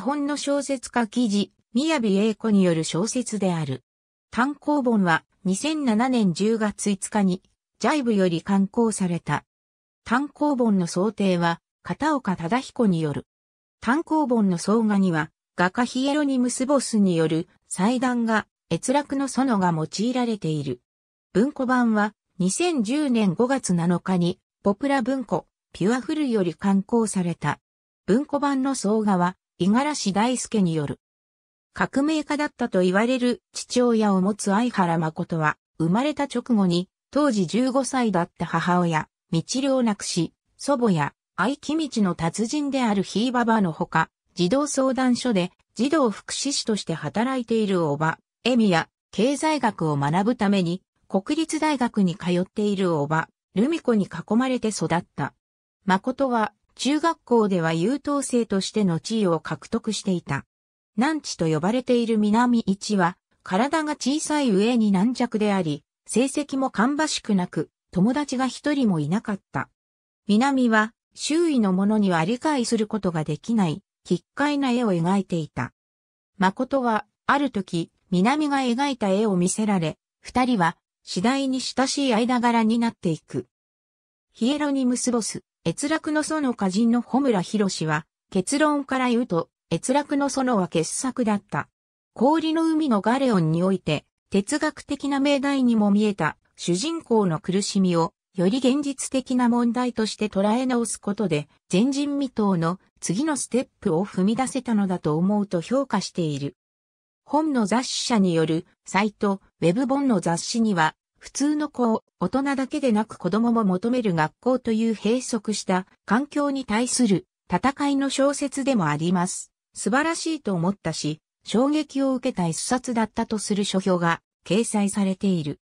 本の小説家記事、宮城英子による小説である。単行本は2007年10月5日にジャイブより刊行された。単行本の想定は片岡忠彦による。単行本の総画には画家ヒエロニムスボスによる祭壇が閲楽の園が用いられている。文庫版は2010年5月7日にポプラ文庫ピュアフルより刊行された。文庫版の総画は五十嵐大輔による。革命家だったと言われる父親を持つ相原誠は、生まれた直後に、当時15歳だった母親、道良なくし、祖母や、愛木道の達人であるひいばばのほか、児童相談所で児童福祉士として働いているおば、エミや、経済学を学ぶために、国立大学に通っているおば、ルミ子に囲まれて育った。誠は中学校では優等生としての地位を獲得していた。南地と呼ばれている南一は、体が小さい上に軟弱であり、成績も芳しくなく、友達が一人もいなかった。南は、周囲の者には理解することができない、奇怪な絵を描いていた。誠は、ある時、南が描いた絵を見せられ、二人は、次第に親しい間柄になっていく。ヒエロニムスボス。閲楽の園歌人の穂村博士は、結論から言うと、閲楽の園は傑作だった。氷の海のガレオンにおいて、哲学的な命題にも見えた主人公の苦しみを、より現実的な問題として捉え直すことで、前人未到の次のステップを踏み出せたのだと思うと評価している。本の雑誌社によるサイト、ウェブ本の雑誌には、普通の子を大人だけでなく子供も求める学校という閉塞した環境に対する戦いの小説でもあります。素晴らしいと思ったし、衝撃を受けた一冊だったとする書評が掲載されている。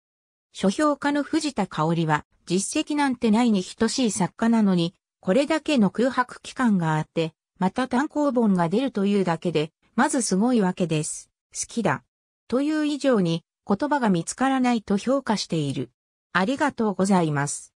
書評家の藤田香織は実績なんてないに等しい作家なのに、これだけの空白期間があって、また単行本が出るというだけで、まずすごいわけです。好きだ。という以上に、言葉が見つからないと評価している。ありがとうございます。